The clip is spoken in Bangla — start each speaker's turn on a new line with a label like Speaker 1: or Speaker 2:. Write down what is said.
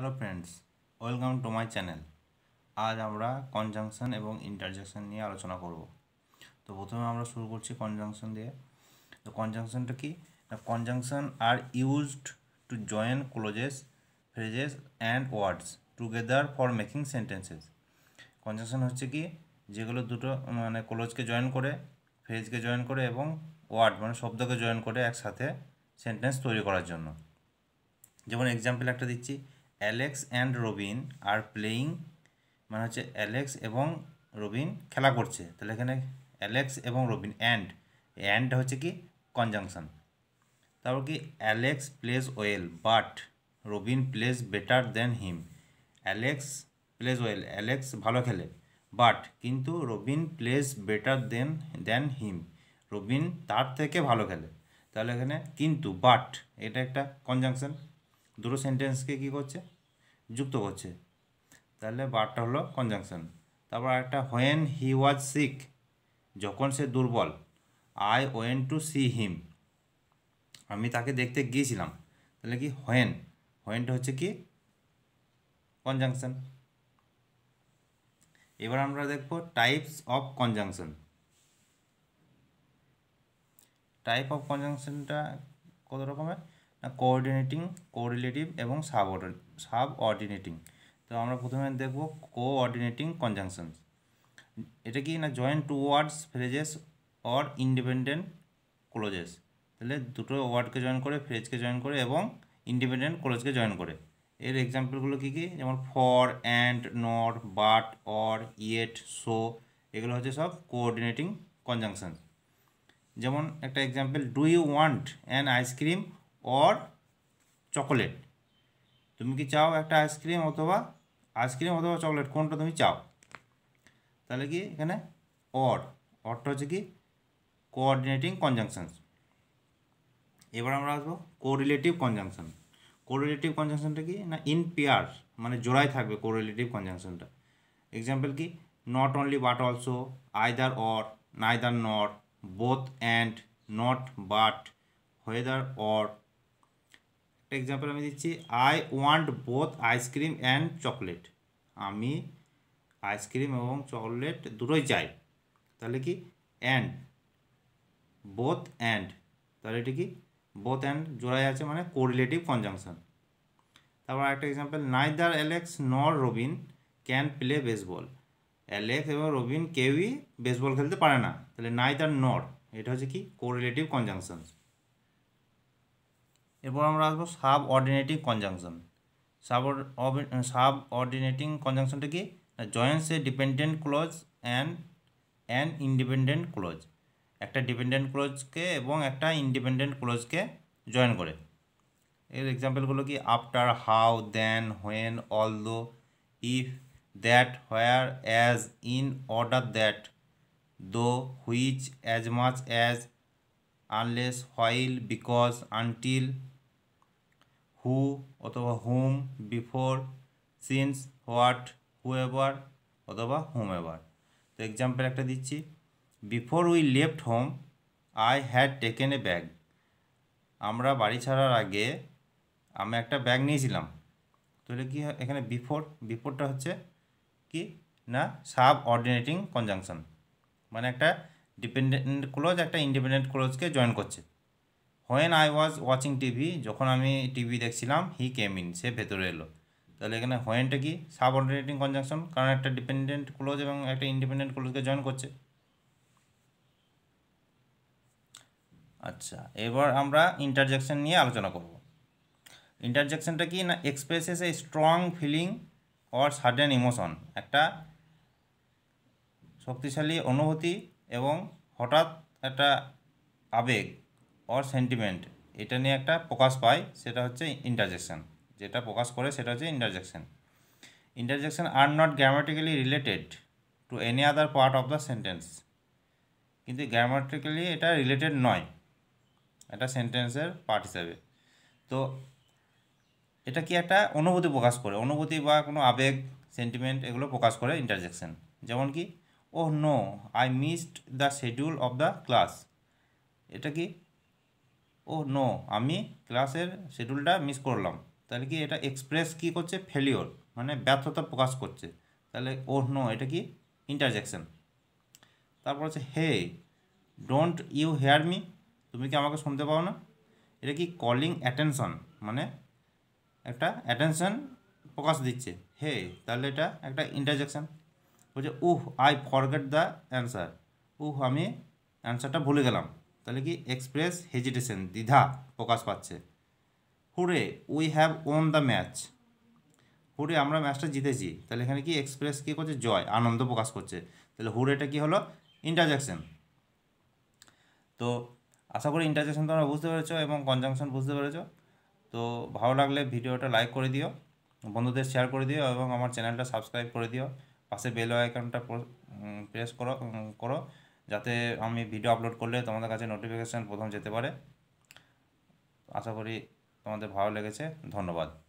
Speaker 1: hello friends welcome to my channel আজ আমরা কনজাংশন এবং ইন্টারজেকশন নিয়ে আলোচনা করব তো প্রথমে আমরা শুরু করছি কনজাংশন দিয়ে তো কনজাংশনটা কি conjunction are used to join clauses phrases and words together for making sentences conjunction হচ্ছে কি যেগুলো দুটো মানে ক্লোজকে জয়েন করে ফ্রেজকে জয়েন করে এবং ওয়ার্ড মানে শব্দকে জয়েন করে একসাথে সেন্টেন্স তৈরি করার জন্য যেমন এক্সাম্পল একটা দিচ্ছি Alex and Robin are playing মানে হচ্ছে অ্যালেক্স এবং রবিন খেলা করছে তাহলে এখানে অ্যালেক্স এবং রবিন অ্যান্ড অ্যান্ড হচ্ছে কি কনজাংশন তারপর কি Alex plays well but Robin plays better than him Alex plays well Alex ভালো খেলে বাট কিন্তু Robin plays better than than him Robin তার থেকে ভালো খেলে তাহলে এখানে কিন্তু বাট এটা একটা কনজাংশন দুটো সেন্টেন্সকে কী করছে যুক্ত করছে তাহলে বারটা হলো কনজাংশন তারপর একটা হোয়েন হি ওয়াজ সিক যখন সে দুর্বল I went to see him আমি তাকে দেখতে গিয়েছিলাম তাহলে কি হোয়েন হোয়েনটা হচ্ছে কি কনজাংশন এবার আমরা দেখব types of conjunction type of কনজাংশনটা কত রকমের না কোঅর্ডিনেটিং কোরিলেটিভ এবং সাব সাব অর্ডিনেটিং তো আমরা প্রথমে দেখব কোঅর্ডিনেটিং কনজাংশনস এটা কি না joint two words phrases or independent clauses তাহলে দুটো ওয়ার্ডকে জয়েন করে ফ্রেজকে জয়েন করে এবং ইন্ডিপেন্ডেন্ট ক্লোজকে জয়েন করে এর এক্সাম্পলগুলো কী কী যেমন for and nor but or yet so এগুলো হচ্ছে সব কোঅর্ডিনেটিং কনজাংশন যেমন একটা example do you want an ice cream or chocolate তুমি কি চাও একটা আইসক্রিম অথবা আইসক্রিম অথবা চকলেট কোনটা তুমি চাও তাহলে কি এখানে অর অরটা কি কোঅর্ডিনেটিং কনজাংশনস এবার আমরা আসব কোরিলেটিভ কনজাংশন কোঅর্ডিনেটিভ কনজাংশনটা কি না ইন পিয়ারস মানে জোড়ায় থাকবে কোরিলেটিভ কনজাংশনটা एग्जांपल কি not only but also either or neither nor both and not but whether or একটা এক্সাম্পল আমি দিচ্ছি I want both ice cream and chocolate আমি আইসক্রিম এবং চকলেট দুটোই চাই তাহলে কি অ্যান্ড বোথ অ্যান্ড তাহলে এটা কি বোথ অ্যান্ড জোড়ায় আছে মানে কোরিলেটিভ কনজাংশন তারপর একটা example neither Alex nor Robin can play baseball Alex এবং রবিন কেউই বেসবল খেলতে পারে না তাহলে নাইদার নর এটা হচ্ছে কি কোরিলেটিভ কনজাংশনস এরপর আমরা আসবো subordinating conjunction sub subordinating কনজাংশনটা কি joins a dependent clause and and independent clause একটা ডিপেন্ডেন্ট ক্লোজকে এবং একটা ইন্ডিপেন্ডেন্ট ক্লোজকে জয়েন করে এর এক্সাম্পলগুলো কি after how then when all though if that where as in order that though which as much as unless while because until who অথবা whom before since whatever অথবা হোম এভার তো এক্সাম্পল একটা দিচ্ছি before we left home I had taken a bag আমরা বাড়ি ছাড়ার আগে আমি একটা ব্যাগ নিয়েছিলাম তাহলে কি এখানে বিফোর বিফোরটা হচ্ছে কি না সাব অর্ডিনেটিং কনজাংশন মানে একটা ডিপেন্ডেন্ট ক্লোজ একটা ইন্ডিপেন্ডেন্ট ক্লোজকে জয়েন করছে when I was watching TV যখন আমি টিভি দেখছিলাম হি কেম ইন সে ভেতরে এলো তাহলে এখানে হোয়েনটা কি সাব অর্ডিনেটিং কনজাংশন কারণ একটা ডিপেন্ডেন্ট ক্লোজ এবং একটা ইন্ডিপেন্ডেন্ট ক্লোজকে জয়েন করছে আচ্ছা এবার আমরা ইন্টারজেকশন নিয়ে আলোচনা করব ইন্টারজেকশনটা কি না expresses a strong feeling or sudden emotion একটা শক্তিশালী অনুভূতি এবং হঠাৎ একটা আবেগ অর সেন্টিমেন্ট এটা নিয়ে একটা প্রকাশ পায় সেটা হচ্ছে ইন্টারজেকশন যেটা প্রকাশ করে সেটা হচ্ছে interjection interjection are not grammatically related to any other part of the sentence কিন্তু গ্রামাটিক্যালি এটা রিলেটেড নয় এটা সেন্টেন্সের পার্ট হিসাবে তো এটা কি একটা অনুভূতি প্রকাশ করে অনুভূতি বা কোনো আবেগ সেন্টিমেন্ট এগুলো প্রকাশ করে ইন্টারজেকশন যেমন কি oh no I missed the schedule of the class এটা কি ও নো আমি ক্লাসের শিডিউলটা মিস করলাম তাহলে কি এটা এক্সপ্রেস কি করছে ফেলিওর মানে ব্যর্থতা প্রকাশ করছে তাহলে ও নো এটা কি ইন্টারজেকশন তারপর হচ্ছে hey don't you hear me তুমি কি আমাকে শুনতে পাও না এটা কি কলিং অ্যাটেনশন মানে একটা অ্যাটেনশন প্রকাশ দিচ্ছে হে তাহলে এটা একটা ইন্টারজেকশন বলছে uh I forget the answer uh আমি অ্যান্সারটা ভুলে গেলাম তাহলে কি এক্সপ্রেস হেজিটেশন দ্বিধা প্রকাশ পাচ্ছে hooray we have won the match hooray আমরা ম্যাচটা জিতেছি তাহলে এখানে কি এক্সপ্রেস কী করছে জয় আনন্দ প্রকাশ করছে তাহলে হুরেটা কি হলো ইন্টারজেকশন তো আশা করি ইন্টারজেকশন তোমরা বুঝতে পেরেছো এবং কনজাংশন বুঝতে পেরেছো তো ভালো লাগলে ভিডিওটা লাইক করে দিও বন্ধুদের শেয়ার করে দিও এবং আমার চ্যানেলটা সাবস্ক্রাইব করে দিও পাশে বেল আইকনটা প্রেস করো করো যাতে আমি ভিডিও আপলোড করলে তোমাদের কাছে নোটিফিকেশান প্রথম যেতে পারে আশা করি তোমাদের ভালো লেগেছে ধন্যবাদ